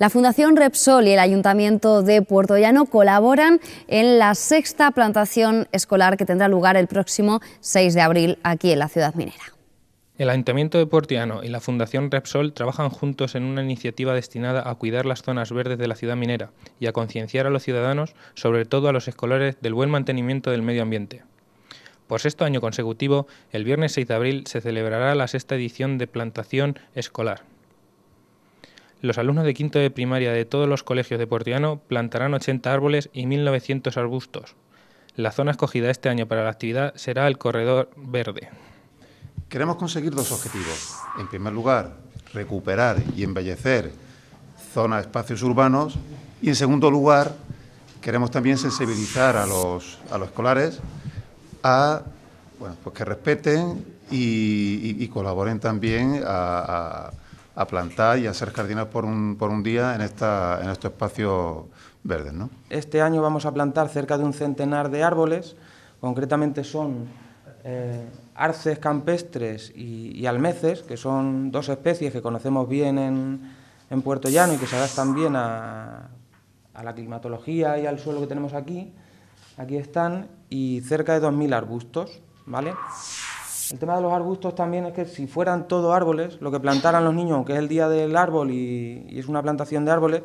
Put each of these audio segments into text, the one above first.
La Fundación Repsol y el Ayuntamiento de Puerto Llano colaboran en la sexta plantación escolar que tendrá lugar el próximo 6 de abril aquí en la ciudad minera. El Ayuntamiento de Puerto Llano y la Fundación Repsol trabajan juntos en una iniciativa destinada a cuidar las zonas verdes de la ciudad minera y a concienciar a los ciudadanos, sobre todo a los escolares, del buen mantenimiento del medio ambiente. Por sexto año consecutivo, el viernes 6 de abril se celebrará la sexta edición de plantación escolar. Los alumnos de quinto de primaria de todos los colegios de Portiano plantarán 80 árboles y 1.900 arbustos. La zona escogida este año para la actividad será el Corredor Verde. Queremos conseguir dos objetivos. En primer lugar, recuperar y embellecer zonas, espacios urbanos. Y en segundo lugar, queremos también sensibilizar a los, escolares a bueno, pues que respeten y, colaboren también a a plantar y a ser jardineros por un, día en, esta, en estos espacios verdes. ¿no? Este año vamos a plantar cerca de un centenar de árboles, concretamente son eh, arces campestres y, almeces, que son dos especies que conocemos bien en, en Puerto Llano y que se adaptan bien a, a la climatología y al suelo que tenemos aquí. Aquí están y cerca de 2.000 arbustos, ¿vale? El tema de los arbustos también es que si fueran todos árboles, lo que plantaran los niños, aunque es el día del árbol y, es una plantación de árboles,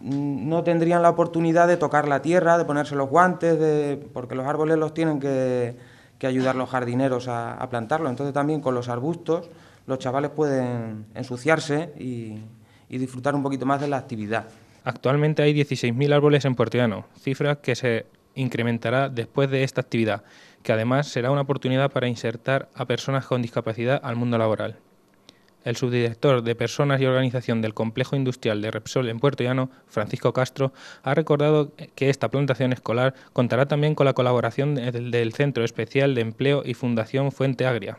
mm, no tendrían la oportunidad de tocar la tierra, de ponerse los guantes, de, porque los árboles los tienen que, ayudar los jardineros a, plantarlos. plantarlo. Entonces también con los arbustos los chavales pueden ensuciarse y, disfrutar un poquito más de la actividad. Actualmente hay 16.000 árboles en Llano, cifra que se incrementará después de esta actividad que además será una oportunidad para insertar a personas con discapacidad al mundo laboral. El subdirector de Personas y Organización del Complejo Industrial de Repsol en Puerto Llano, Francisco Castro, ha recordado que esta plantación escolar contará también con la colaboración del Centro Especial de Empleo y Fundación Fuente Agria.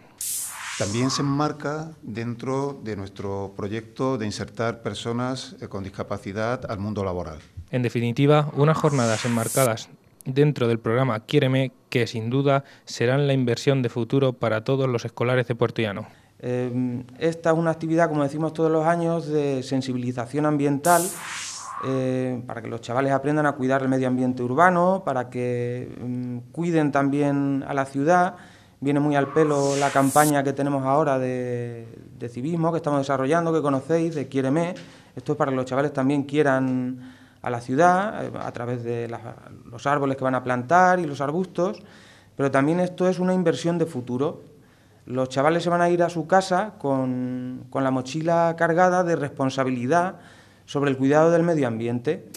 También se enmarca dentro de nuestro proyecto de insertar personas eh, con discapacidad al mundo laboral. En definitiva, unas jornadas enmarcadas dentro del programa Quiéreme, que sin duda serán la inversión de futuro para todos los escolares de Puerto Llano. Em, esta es una actividad, como decimos todos los años, de sensibilización ambiental, eh, para que los chavales aprendan a cuidar el medio ambiente urbano, para que em, cuiden también a la ciudad. Viene muy al pelo la campaña que tenemos ahora de, civismo que estamos desarrollando, que conocéis, de Quiéreme. Esto es para que los chavales también quieran a la ciudad eh, a través de los árboles que van a plantar y los arbustos, pero también esto es una inversión de futuro. Los chavales se van a ir a su casa con, con la mochila cargada de responsabilidad sobre el cuidado del medio ambiente.